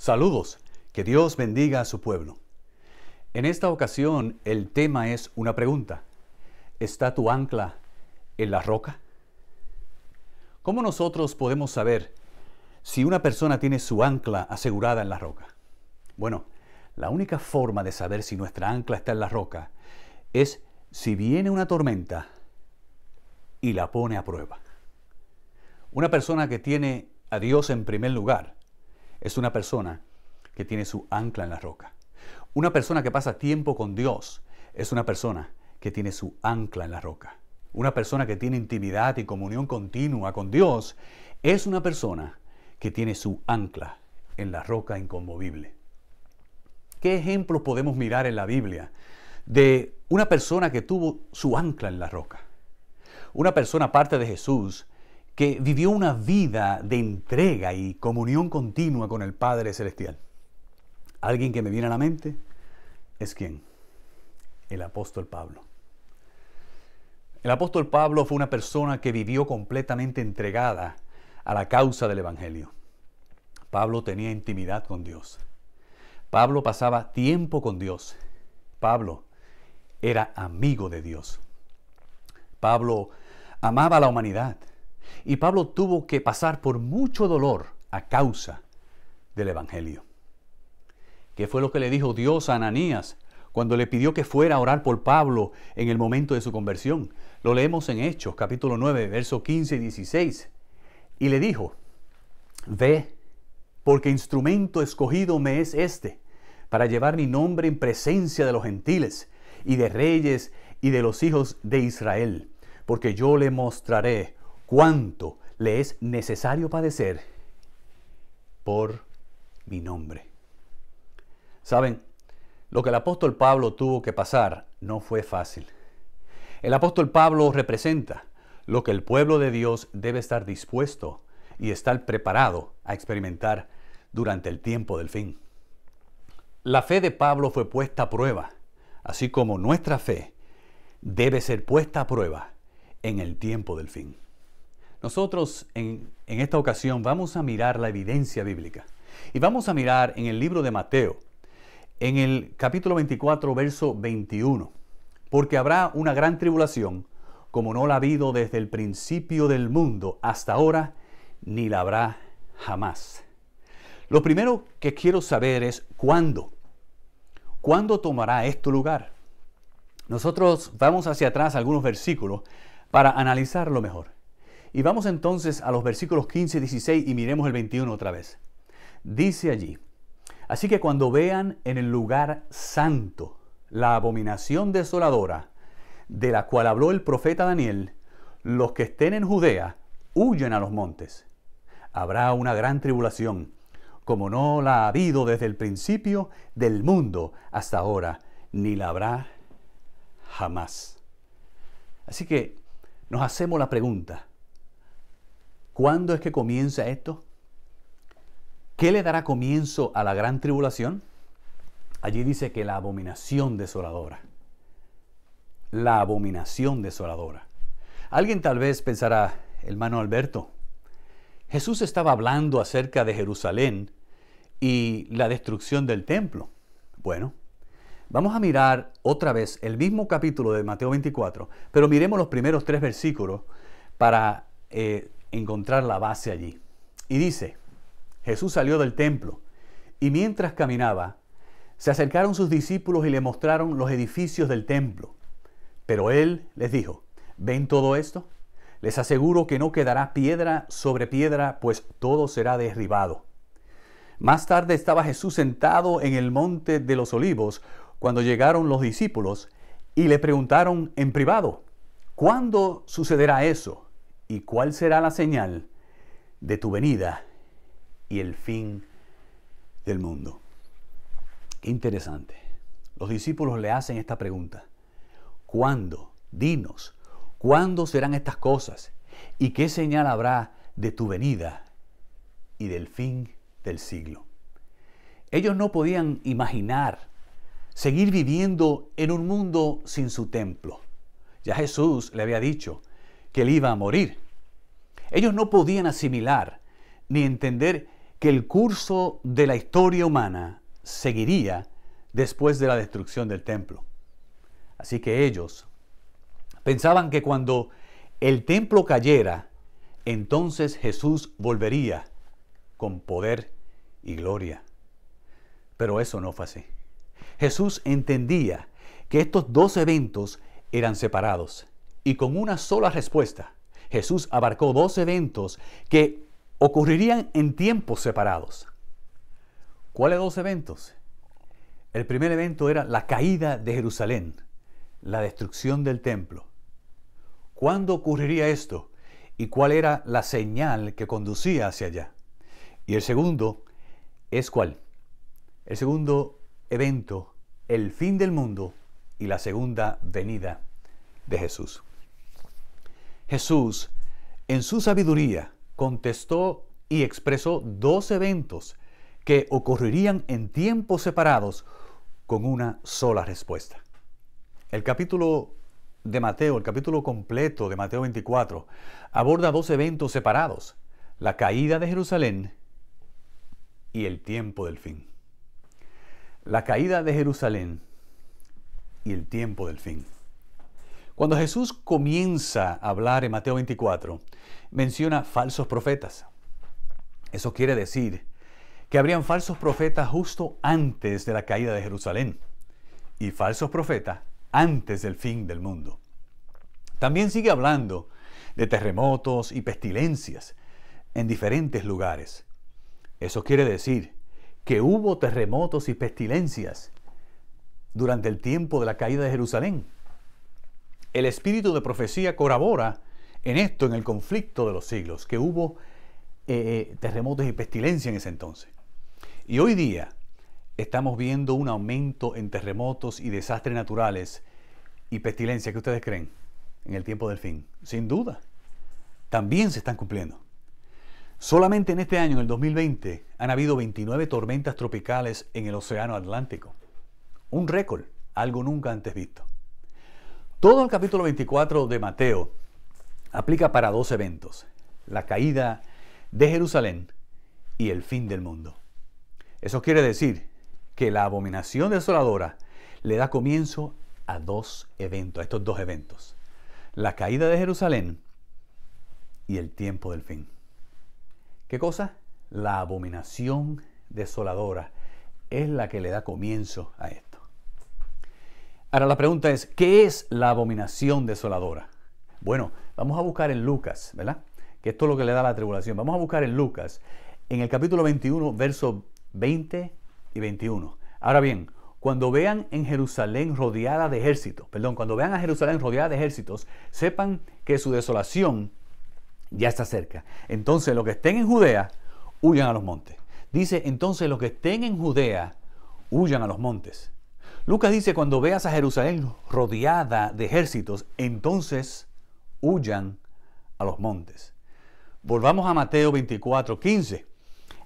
Saludos, que Dios bendiga a su pueblo. En esta ocasión el tema es una pregunta. ¿Está tu ancla en la roca? ¿Cómo nosotros podemos saber si una persona tiene su ancla asegurada en la roca? Bueno, la única forma de saber si nuestra ancla está en la roca es si viene una tormenta y la pone a prueba. Una persona que tiene a Dios en primer lugar, es una persona que tiene su ancla en la roca. Una persona que pasa tiempo con Dios es una persona que tiene su ancla en la roca. Una persona que tiene intimidad y comunión continua con Dios es una persona que tiene su ancla en la roca inconmovible. ¿Qué ejemplos podemos mirar en la Biblia de una persona que tuvo su ancla en la roca? Una persona parte de Jesús que vivió una vida de entrega y comunión continua con el Padre Celestial. Alguien que me viene a la mente es quién? El apóstol Pablo. El apóstol Pablo fue una persona que vivió completamente entregada a la causa del Evangelio. Pablo tenía intimidad con Dios. Pablo pasaba tiempo con Dios. Pablo era amigo de Dios. Pablo amaba a la humanidad. Y Pablo tuvo que pasar por mucho dolor a causa del Evangelio. ¿Qué fue lo que le dijo Dios a Ananías cuando le pidió que fuera a orar por Pablo en el momento de su conversión? Lo leemos en Hechos capítulo 9, versos 15 y 16. Y le dijo, ve, porque instrumento escogido me es este, para llevar mi nombre en presencia de los gentiles y de reyes y de los hijos de Israel, porque yo le mostraré cuánto le es necesario padecer por mi nombre. Saben, lo que el apóstol Pablo tuvo que pasar no fue fácil. El apóstol Pablo representa lo que el pueblo de Dios debe estar dispuesto y estar preparado a experimentar durante el tiempo del fin. La fe de Pablo fue puesta a prueba, así como nuestra fe debe ser puesta a prueba en el tiempo del fin. Nosotros en, esta ocasión vamos a mirar la evidencia bíblica y vamos a mirar en el libro de Mateo, en el capítulo 24, verso 21, porque habrá una gran tribulación como no la ha habido desde el principio del mundo hasta ahora, ni la habrá jamás. Lo primero que quiero saber es cuándo. ¿Cuándo tomará esto lugar? Nosotros vamos hacia atrás algunos versículos para analizarlo mejor. Y vamos entonces a los versículos 15, 16 y miremos el 21 otra vez. Dice allí, así que cuando vean en el lugar santo la abominación desoladora, de la cual habló el profeta Daniel, los que estén en Judea huyen a los montes. Habrá una gran tribulación, como no la ha habido desde el principio del mundo hasta ahora, ni la habrá jamás. Así que nos hacemos la pregunta, ¿Cuándo es que comienza esto? ¿Qué le dará comienzo a la gran tribulación? Allí dice que la abominación desoladora. La abominación desoladora. Alguien tal vez pensará, hermano Alberto, Jesús estaba hablando acerca de Jerusalén y la destrucción del templo. Bueno, vamos a mirar otra vez el mismo capítulo de Mateo 24, pero miremos los primeros tres versículos para eh, encontrar la base allí. Y dice, Jesús salió del templo y mientras caminaba, se acercaron sus discípulos y le mostraron los edificios del templo. Pero él les dijo, ¿ven todo esto? Les aseguro que no quedará piedra sobre piedra, pues todo será derribado. Más tarde estaba Jesús sentado en el monte de los olivos cuando llegaron los discípulos y le preguntaron en privado, ¿cuándo sucederá eso? ¿Y cuál será la señal de tu venida y el fin del mundo? Qué interesante. Los discípulos le hacen esta pregunta. ¿Cuándo? Dinos, ¿cuándo serán estas cosas? ¿Y qué señal habrá de tu venida y del fin del siglo? Ellos no podían imaginar seguir viviendo en un mundo sin su templo. Ya Jesús le había dicho, que él iba a morir. Ellos no podían asimilar ni entender que el curso de la historia humana seguiría después de la destrucción del templo. Así que ellos pensaban que cuando el templo cayera, entonces Jesús volvería con poder y gloria. Pero eso no fue así. Jesús entendía que estos dos eventos eran separados y con una sola respuesta. Jesús abarcó dos eventos que ocurrirían en tiempos separados. ¿Cuáles dos eventos? El primer evento era la caída de Jerusalén, la destrucción del templo. ¿Cuándo ocurriría esto? ¿Y cuál era la señal que conducía hacia allá? Y el segundo es cuál? El segundo evento, el fin del mundo y la segunda venida de Jesús. Jesús, en su sabiduría, contestó y expresó dos eventos que ocurrirían en tiempos separados con una sola respuesta. El capítulo de Mateo, el capítulo completo de Mateo 24, aborda dos eventos separados, la caída de Jerusalén y el tiempo del fin. La caída de Jerusalén y el tiempo del fin. Cuando Jesús comienza a hablar en Mateo 24, menciona falsos profetas. Eso quiere decir que habrían falsos profetas justo antes de la caída de Jerusalén y falsos profetas antes del fin del mundo. También sigue hablando de terremotos y pestilencias en diferentes lugares. Eso quiere decir que hubo terremotos y pestilencias durante el tiempo de la caída de Jerusalén el espíritu de profecía corabora en esto, en el conflicto de los siglos, que hubo eh, eh, terremotos y pestilencia en ese entonces. Y hoy día estamos viendo un aumento en terremotos y desastres naturales y pestilencia. ¿Qué ustedes creen? En el tiempo del fin. Sin duda. También se están cumpliendo. Solamente en este año, en el 2020, han habido 29 tormentas tropicales en el Océano Atlántico. Un récord, algo nunca antes visto. Todo el capítulo 24 de Mateo aplica para dos eventos, la caída de Jerusalén y el fin del mundo. Eso quiere decir que la abominación desoladora le da comienzo a dos eventos, a estos dos eventos. La caída de Jerusalén y el tiempo del fin. ¿Qué cosa? La abominación desoladora es la que le da comienzo a esto. Ahora la pregunta es, ¿qué es la abominación desoladora? Bueno, vamos a buscar en Lucas, ¿verdad? Que esto es lo que le da la tribulación. Vamos a buscar en Lucas, en el capítulo 21, versos 20 y 21. Ahora bien, cuando vean en Jerusalén rodeada de ejércitos, perdón, cuando vean a Jerusalén rodeada de ejércitos, sepan que su desolación ya está cerca. Entonces los que estén en Judea, huyan a los montes. Dice, entonces los que estén en Judea, huyan a los montes. Lucas dice, cuando veas a Jerusalén rodeada de ejércitos, entonces huyan a los montes. Volvamos a Mateo 24, 15.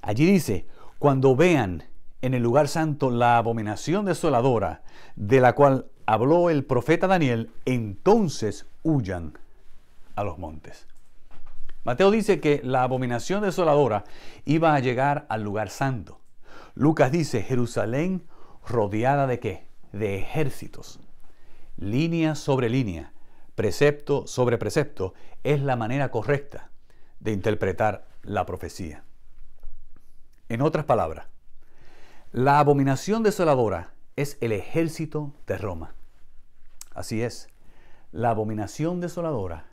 Allí dice, cuando vean en el lugar santo la abominación desoladora de la cual habló el profeta Daniel, entonces huyan a los montes. Mateo dice que la abominación desoladora iba a llegar al lugar santo. Lucas dice, Jerusalén rodeada de qué? de ejércitos. Línea sobre línea, precepto sobre precepto, es la manera correcta de interpretar la profecía. En otras palabras, la abominación desoladora es el ejército de Roma. Así es, la abominación desoladora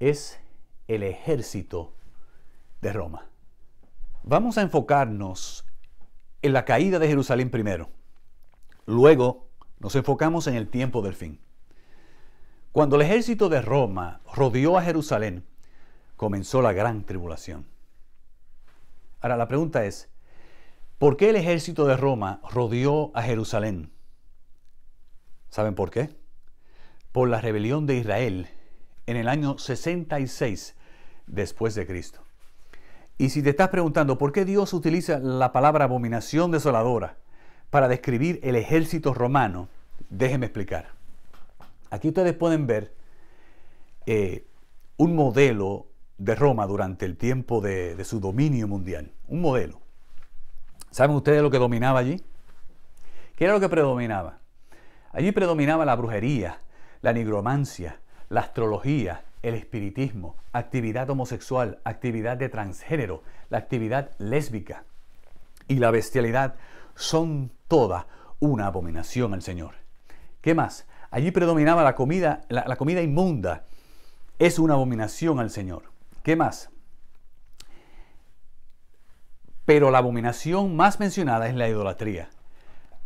es el ejército de Roma. Vamos a enfocarnos en la caída de Jerusalén primero, luego nos enfocamos en el tiempo del fin. Cuando el ejército de Roma rodeó a Jerusalén, comenzó la gran tribulación. Ahora la pregunta es, ¿por qué el ejército de Roma rodeó a Jerusalén? ¿Saben por qué? Por la rebelión de Israel en el año 66 después de Cristo. Y si te estás preguntando por qué Dios utiliza la palabra abominación desoladora, para describir el ejército romano. Déjenme explicar. Aquí ustedes pueden ver eh, un modelo de Roma durante el tiempo de, su dominio mundial. Un modelo. ¿Saben ustedes lo que dominaba allí? ¿Qué era lo que predominaba? Allí predominaba la brujería, la nigromancia, la astrología, el espiritismo, actividad homosexual, actividad de transgénero, la actividad lésbica y la bestialidad son todas una abominación al Señor. ¿Qué más? Allí predominaba la comida, la, comida inmunda. Es una abominación al Señor. ¿Qué más? Pero la abominación más mencionada es la idolatría.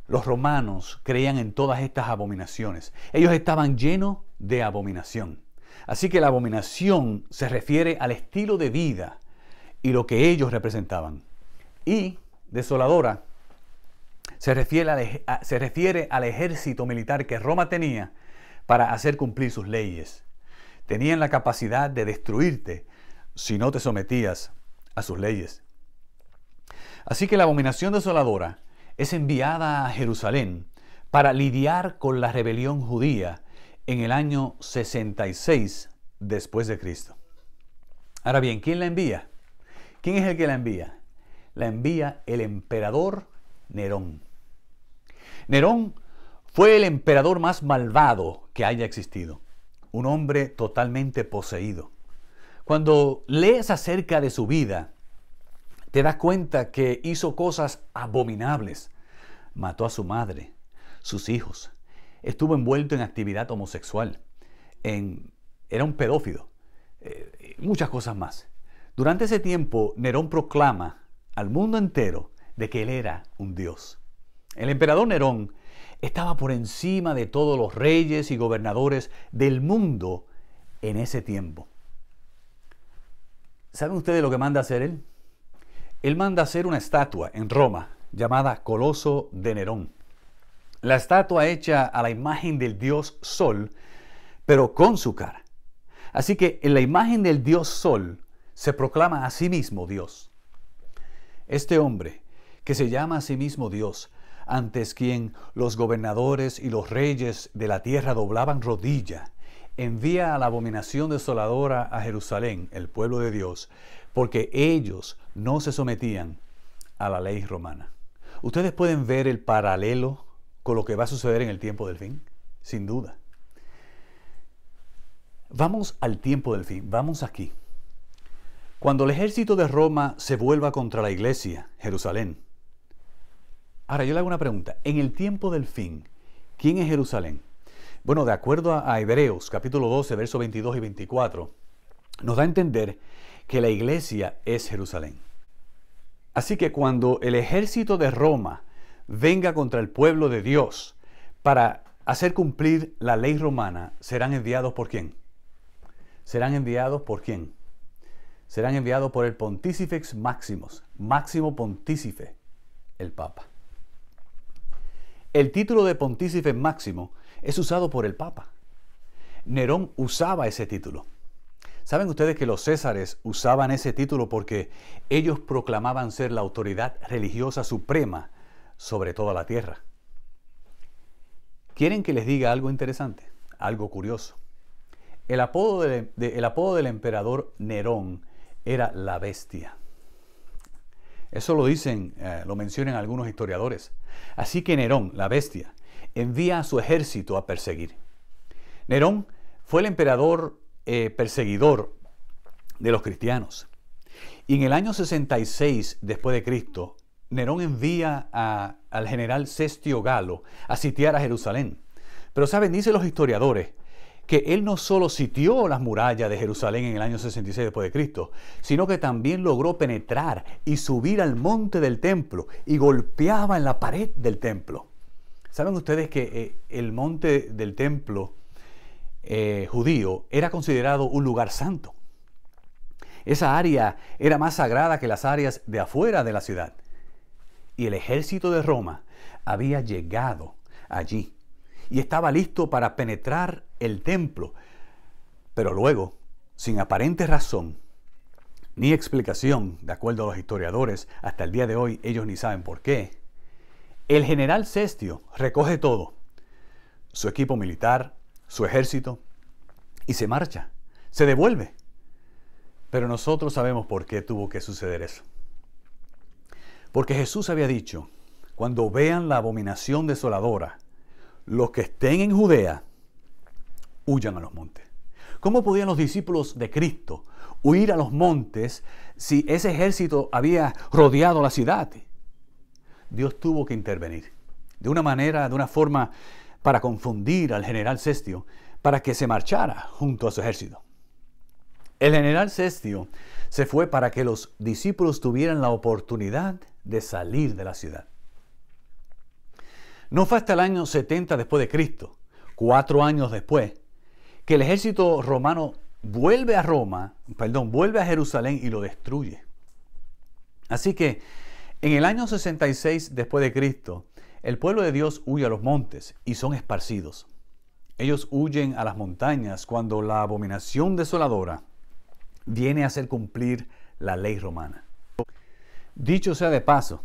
Los romanos creían en todas estas abominaciones. Ellos estaban llenos de abominación. Así que la abominación se refiere al estilo de vida y lo que ellos representaban. Y desoladora se refiere, al, ejército militar que Roma tenía para hacer cumplir sus leyes. Tenían la capacidad de destruirte si no te sometías a sus leyes. Así que la abominación desoladora es enviada a Jerusalén para lidiar con la rebelión judía en el año 66 después de Cristo. Ahora bien, ¿quién la envía? ¿Quién es el que la envía? La envía el emperador Nerón. Nerón fue el emperador más malvado que haya existido, un hombre totalmente poseído. Cuando lees acerca de su vida, te das cuenta que hizo cosas abominables. Mató a su madre, sus hijos, estuvo envuelto en actividad homosexual, era un pedófilo, eh, muchas cosas más. Durante ese tiempo, Nerón proclama al mundo entero de que él era un dios. El emperador Nerón estaba por encima de todos los reyes y gobernadores del mundo en ese tiempo. ¿Saben ustedes lo que manda hacer él? Él manda hacer una estatua en Roma llamada Coloso de Nerón. La estatua hecha a la imagen del dios Sol, pero con su cara. Así que en la imagen del dios Sol se proclama a sí mismo Dios. Este hombre, que se llama a sí mismo Dios, antes quien los gobernadores y los reyes de la tierra doblaban rodilla, envía a la abominación desoladora a Jerusalén, el pueblo de Dios, porque ellos no se sometían a la ley romana. Ustedes pueden ver el paralelo con lo que va a suceder en el tiempo del fin, sin duda. Vamos al tiempo del fin, vamos aquí. Cuando el ejército de Roma se vuelva contra la iglesia, Jerusalén, Ahora, yo le hago una pregunta. En el tiempo del fin, ¿quién es Jerusalén? Bueno, de acuerdo a, Hebreos capítulo 12, versos 22 y 24, nos da a entender que la iglesia es Jerusalén. Así que cuando el ejército de Roma venga contra el pueblo de Dios para hacer cumplir la ley romana, serán enviados por quién? Serán enviados por quién? Serán enviados por el Pontícifex Maximus, máximo pontícife, el Papa. El título de pontífice máximo es usado por el Papa. Nerón usaba ese título. ¿Saben ustedes que los césares usaban ese título porque ellos proclamaban ser la autoridad religiosa suprema sobre toda la tierra? ¿Quieren que les diga algo interesante? Algo curioso. El apodo, em, el apodo del emperador Nerón era la bestia. Eso lo dicen, eh, lo mencionan algunos historiadores. Así que Nerón, la bestia, envía a su ejército a perseguir. Nerón fue el emperador eh, perseguidor de los cristianos. Y en el año 66 después de Cristo, Nerón envía al general Cestio Galo a sitiar a Jerusalén. Pero saben, dicen los historiadores que él no solo sitió las murallas de Jerusalén en el año 66 después de Cristo, sino que también logró penetrar y subir al monte del templo y golpeaba en la pared del templo. ¿Saben ustedes que eh, el monte del templo eh, judío era considerado un lugar santo? Esa área era más sagrada que las áreas de afuera de la ciudad. Y el ejército de Roma había llegado allí y estaba listo para penetrar el templo. Pero luego, sin aparente razón ni explicación, de acuerdo a los historiadores, hasta el día de hoy ellos ni saben por qué, el general Cestio recoge todo, su equipo militar, su ejército, y se marcha, se devuelve. Pero nosotros sabemos por qué tuvo que suceder eso. Porque Jesús había dicho, cuando vean la abominación desoladora, los que estén en Judea huyan a los montes. ¿Cómo podían los discípulos de Cristo huir a los montes si ese ejército había rodeado la ciudad? Dios tuvo que intervenir de una manera, de una forma para confundir al general Cestio para que se marchara junto a su ejército. El general Cestio se fue para que los discípulos tuvieran la oportunidad de salir de la ciudad. No fue hasta el año 70 después de Cristo, cuatro años después, el ejército romano vuelve a Roma, perdón, vuelve a Jerusalén y lo destruye. Así que en el año 66 después de Cristo, el pueblo de Dios huye a los montes y son esparcidos. Ellos huyen a las montañas cuando la abominación desoladora viene a hacer cumplir la ley romana. Dicho sea de paso,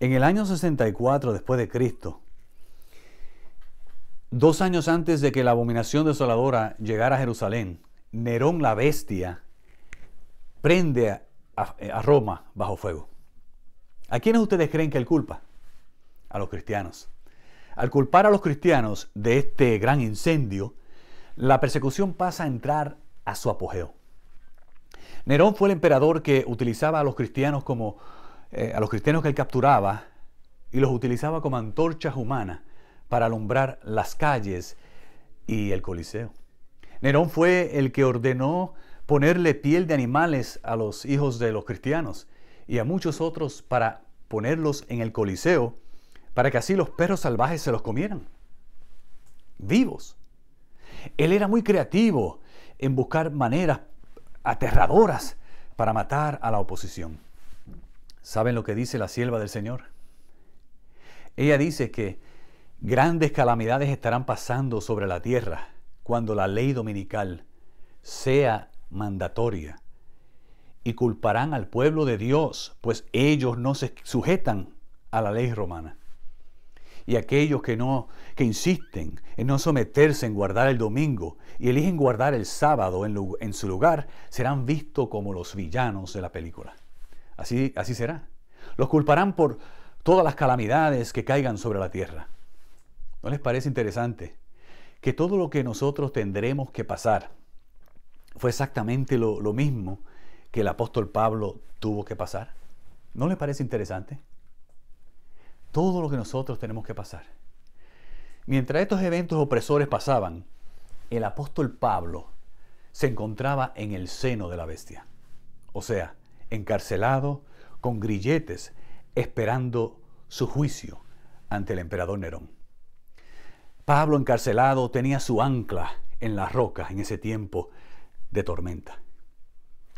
en el año 64 después de Cristo, Dos años antes de que la abominación desoladora llegara a Jerusalén, Nerón la bestia prende a, Roma bajo fuego. ¿A quiénes ustedes creen que él culpa? A los cristianos. Al culpar a los cristianos de este gran incendio, la persecución pasa a entrar a su apogeo. Nerón fue el emperador que utilizaba a los cristianos como eh, a los cristianos que él capturaba y los utilizaba como antorchas humanas para alumbrar las calles y el Coliseo. Nerón fue el que ordenó ponerle piel de animales a los hijos de los cristianos y a muchos otros para ponerlos en el Coliseo, para que así los perros salvajes se los comieran. Vivos. Él era muy creativo en buscar maneras aterradoras para matar a la oposición. ¿Saben lo que dice la sierva del Señor? Ella dice que Grandes calamidades estarán pasando sobre la tierra cuando la ley dominical sea mandatoria y culparán al pueblo de Dios, pues ellos no se sujetan a la ley romana. Y aquellos que no que insisten en no someterse en guardar el domingo y eligen guardar el sábado en, su lugar, serán vistos como los villanos de la película. Así, así será. Los culparán por todas las calamidades que caigan sobre la tierra. ¿No les parece interesante? Que todo lo que nosotros tendremos que pasar fue exactamente lo, mismo que el apóstol Pablo tuvo que pasar. ¿No les parece interesante? Todo lo que nosotros tenemos que pasar. Mientras estos eventos opresores pasaban, el apóstol Pablo se encontraba en el seno de la bestia, o sea, encarcelado con grilletes, esperando su juicio ante el emperador Nerón. Pablo encarcelado tenía su ancla en las rocas en ese tiempo de tormenta.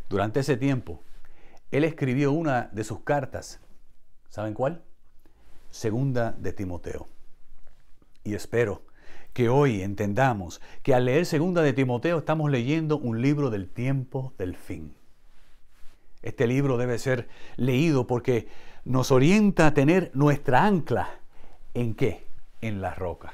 Durante ese tiempo, él escribió una de sus cartas. ¿Saben cuál? Segunda de Timoteo. Y espero que hoy entendamos que al leer Segunda de Timoteo estamos leyendo un libro del tiempo del fin. Este libro debe ser leído porque nos orienta a tener nuestra ancla en qué? En las rocas.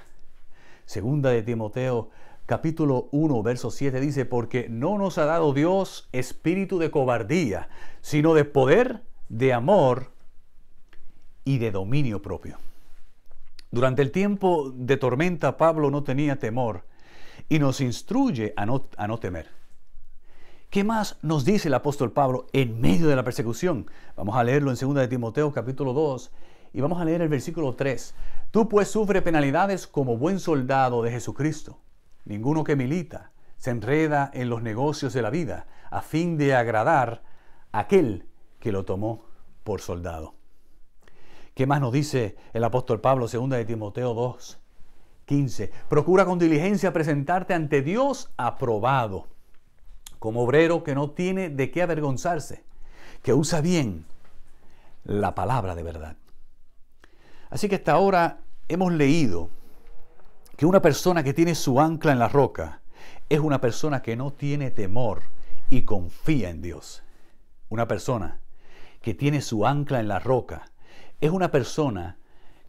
Segunda de Timoteo capítulo 1, verso 7 dice, porque no nos ha dado Dios espíritu de cobardía, sino de poder, de amor y de dominio propio. Durante el tiempo de tormenta, Pablo no tenía temor y nos instruye a no, a no temer. ¿Qué más nos dice el apóstol Pablo en medio de la persecución? Vamos a leerlo en Segunda de Timoteo capítulo 2, y vamos a leer el versículo 3. Tú pues sufre penalidades como buen soldado de Jesucristo. Ninguno que milita se enreda en los negocios de la vida a fin de agradar a aquel que lo tomó por soldado. ¿Qué más nos dice el apóstol Pablo, segunda de Timoteo 2, 15? Procura con diligencia presentarte ante Dios aprobado, como obrero que no tiene de qué avergonzarse, que usa bien la palabra de verdad. Así que hasta ahora hemos leído que una persona que tiene su ancla en la roca es una persona que no tiene temor y confía en Dios. Una persona que tiene su ancla en la roca es una persona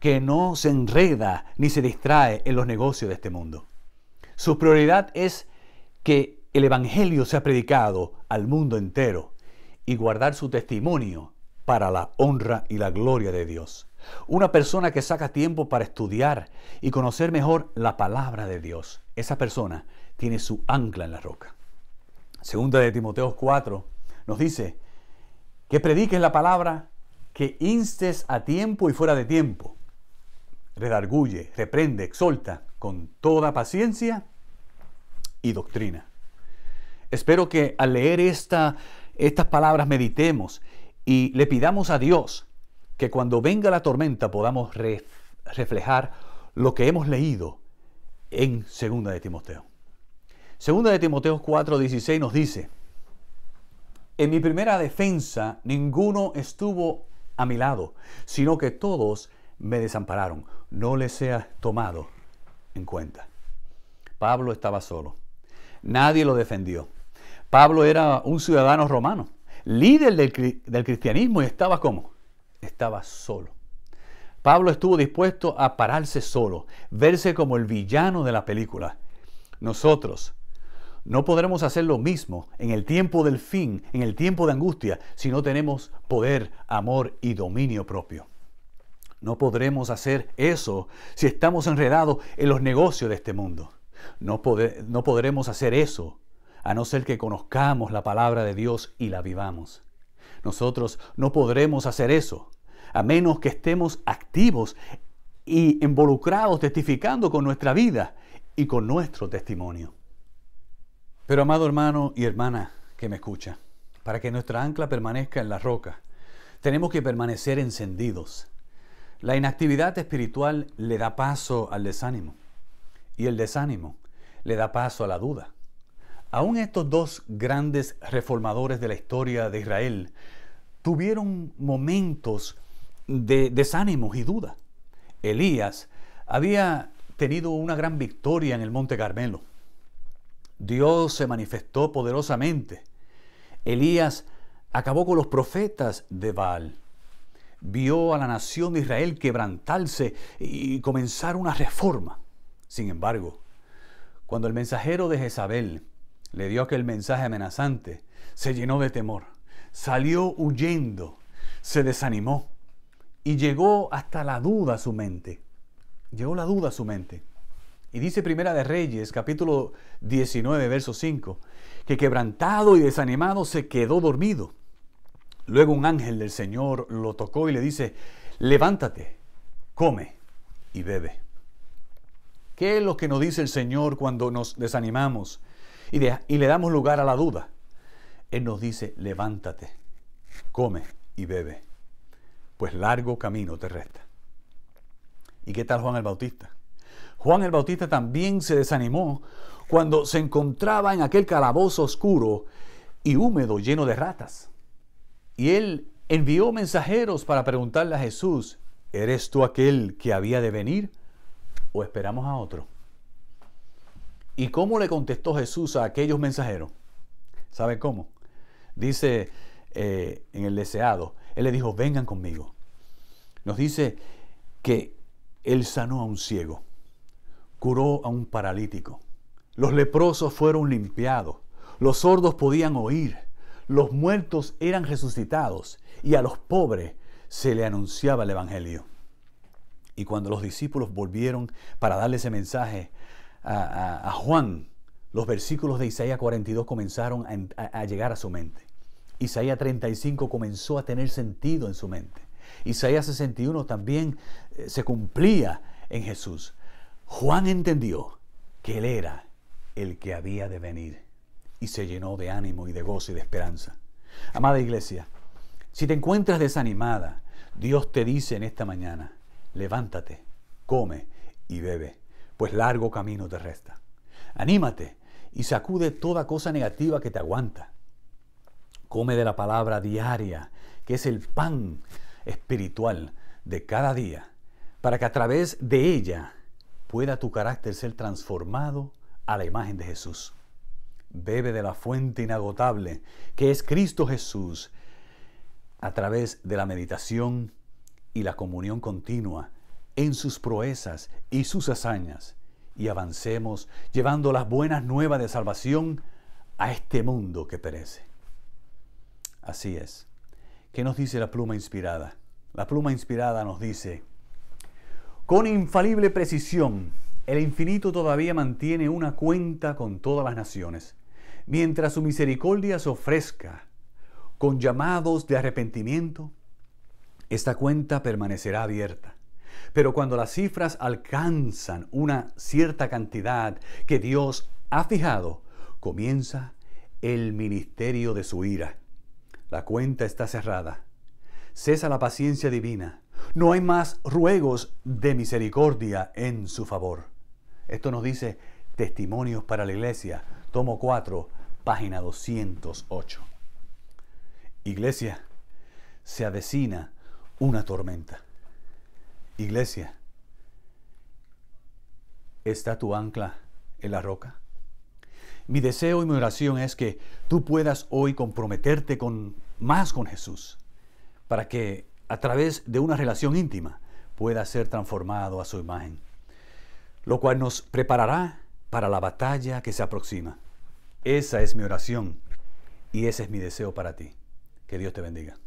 que no se enreda ni se distrae en los negocios de este mundo. Su prioridad es que el Evangelio sea predicado al mundo entero y guardar su testimonio para la honra y la gloria de Dios. Una persona que saca tiempo para estudiar y conocer mejor la palabra de Dios. Esa persona tiene su ancla en la roca. Segunda de Timoteo 4 nos dice que prediques la palabra, que instes a tiempo y fuera de tiempo. Redarguye, reprende, exhorta con toda paciencia y doctrina. Espero que al leer estas palabras meditemos y le pidamos a Dios que cuando venga la tormenta podamos reflejar lo que hemos leído en Segunda de Timoteo. Segunda de Timoteo 4:16 nos dice, en mi primera defensa ninguno estuvo a mi lado, sino que todos me desampararon. No les sea tomado en cuenta. Pablo estaba solo. Nadie lo defendió. Pablo era un ciudadano romano, líder del cristianismo y estaba como estaba solo. Pablo estuvo dispuesto a pararse solo, verse como el villano de la película. Nosotros no podremos hacer lo mismo en el tiempo del fin, en el tiempo de angustia, si no tenemos poder, amor y dominio propio. No podremos hacer eso si estamos enredados en los negocios de este mundo. No, podremos hacer eso a no ser que conozcamos la palabra de Dios y la vivamos. Nosotros no podremos hacer eso a menos que estemos activos y involucrados, testificando con nuestra vida y con nuestro testimonio. Pero amado hermano y hermana que me escucha, para que nuestra ancla permanezca en la roca, tenemos que permanecer encendidos. La inactividad espiritual le da paso al desánimo y el desánimo le da paso a la duda. Aún estos dos grandes reformadores de la historia de Israel tuvieron momentos de desánimos y dudas. Elías había tenido una gran victoria en el Monte Carmelo. Dios se manifestó poderosamente. Elías acabó con los profetas de Baal. Vio a la nación de Israel quebrantarse y comenzar una reforma. Sin embargo, cuando el mensajero de Jezabel le dio aquel mensaje amenazante, se llenó de temor, salió huyendo, se desanimó y llegó hasta la duda a su mente. Llegó la duda a su mente. Y dice Primera de Reyes, capítulo 19, verso 5, que quebrantado y desanimado se quedó dormido. Luego un ángel del Señor lo tocó y le dice, levántate, come y bebe. ¿Qué es lo que nos dice el Señor cuando nos desanimamos y, y le damos lugar a la duda? Él nos dice, levántate, come y bebe pues largo camino te resta. ¿Y qué tal Juan el Bautista? Juan el Bautista también se desanimó cuando se encontraba en aquel calabozo oscuro y húmedo lleno de ratas. Y él envió mensajeros para preguntarle a Jesús, ¿eres tú aquel que había de venir o esperamos a otro? ¿Y cómo le contestó Jesús a aquellos mensajeros? ¿Saben cómo? Dice eh, en el deseado, él le dijo, vengan conmigo. Nos dice que Él sanó a un ciego, curó a un paralítico. Los leprosos fueron limpiados, los sordos podían oír, los muertos eran resucitados y a los pobres se le anunciaba el Evangelio. Y cuando los discípulos volvieron para darle ese mensaje a, Juan, los versículos de Isaías 42 comenzaron a llegar a su mente. Isaías 35 comenzó a tener sentido en su mente. Isaías 61 también eh, se cumplía en Jesús. Juan entendió que él era el que había de venir y se llenó de ánimo y de gozo y de esperanza. Amada iglesia, si te encuentras desanimada, Dios te dice en esta mañana, levántate, come y bebe, pues largo camino te resta. Anímate y sacude toda cosa negativa que te aguanta. Come de la palabra diaria, que es el pan espiritual de cada día, para que a través de ella pueda tu carácter ser transformado a la imagen de Jesús. Bebe de la fuente inagotable, que es Cristo Jesús, a través de la meditación y la comunión continua en sus proezas y sus hazañas, y avancemos llevando las buenas nuevas de salvación a este mundo que perece. Así es. ¿Qué nos dice la pluma inspirada? La pluma inspirada nos dice, con infalible precisión, el infinito todavía mantiene una cuenta con todas las naciones, mientras su misericordia se ofrezca con llamados de arrepentimiento. Esta cuenta permanecerá abierta. Pero cuando las cifras alcanzan una cierta cantidad que Dios ha fijado, comienza el ministerio de su ira la cuenta está cerrada. Cesa la paciencia divina. No hay más ruegos de misericordia en su favor. Esto nos dice Testimonios para la Iglesia, tomo 4, página 208. Iglesia, se avecina una tormenta. Iglesia, ¿está tu ancla en la roca? Mi deseo y mi oración es que tú puedas hoy comprometerte con más con Jesús, para que a través de una relación íntima pueda ser transformado a su imagen, lo cual nos preparará para la batalla que se aproxima. Esa es mi oración y ese es mi deseo para ti. Que Dios te bendiga.